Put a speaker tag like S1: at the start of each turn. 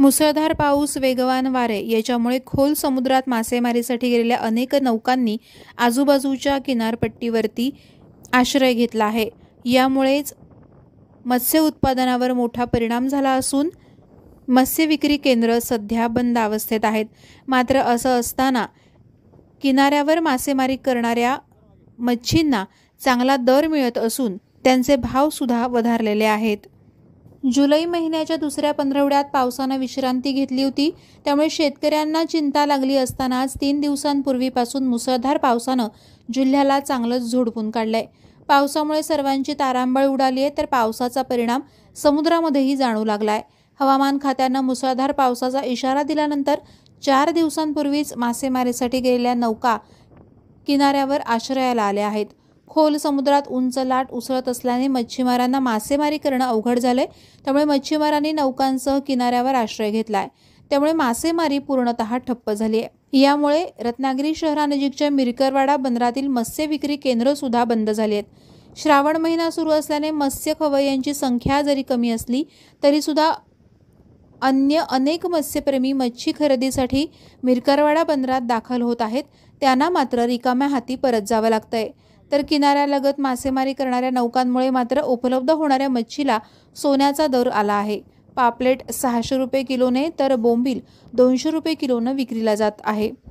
S1: मुसळधार पाऊस वेगवान वारे याच्यामुळे खोल समुद्रात मासेमारीसाठी गेलेल्या अनेक नौकांनी आजूबाजूच्या किनारपट्टीवरती आश्रय घेतला आहे यामुळेच मत्स्य उत्पादनावर मोठा परिणाम झाला असून मत्स्य विक्री केंद्र सध्या बंद अवस्थेत आहेत मात्र असं असताना किनाऱ्यावर मासेमारी करणाऱ्या मच्छींना चांगला दर मिळत असून त्यांचे भावसुद्धा वधारलेले आहेत जुलै महिन्याच्या दुसऱ्या पंधरवड्यात पावसानं विश्रांती घेतली होती त्यामुळे शेतकऱ्यांना चिंता लागली असताना आज तीन दिवसांपूर्वीपासून मुसळधार पावसानं जिल्ह्याला चांगलंच झोडपून काढलंय पावसामुळे सर्वांची तारांबळ उडाली आहे तर पावसाचा परिणाम समुद्रामध्येही जाणू लागलाय हवामान खात्यानं मुसळधार पावसाचा इशारा दिल्यानंतर चार दिवसांपूर्वीच मासेमारीसाठी गेलेल्या नौका किनाऱ्यावर आश्रयाला आल्या आहेत खोल समुद्रात उंच लाट उसळत असल्याने मच्छीमारांना मासेमारी करणं अवघड झालंय त्यामुळे मच्छीमारांनी नौकांसह किनाऱ्यावर आश्रय घेतलाय त्यामुळे मासेमारी पूर्णतः ठप्प झाली आहे यामुळे रत्नागिरी शहरानजीकच्या मिरकरवाडा बंदरातील मत्स्य विक्री केंद्र सुद्धा बंद झाली आहेत श्रावण महिना सुरू असल्याने मत्स्य खवय्यांची संख्या जरी कमी असली तरी सुद्धा अन्य अनेक मत्स्यप्रेमी मच्छी खरेदीसाठी मिरकरवाडा बंदरात दाखल होत आहेत त्यांना मात्र रिकाम्या हाती परत जावं लागतंय तर किनाऱ्यालगत मासेमारी करणाऱ्या नौकांमुळे मात्र उपलब्ध होणाऱ्या मच्छीला सोन्याचा दर आला आहे पापलेट सहाशे रुपये किलोने तर बोंबील दोनशे रुपये किलोनं विक्रीला जात आहे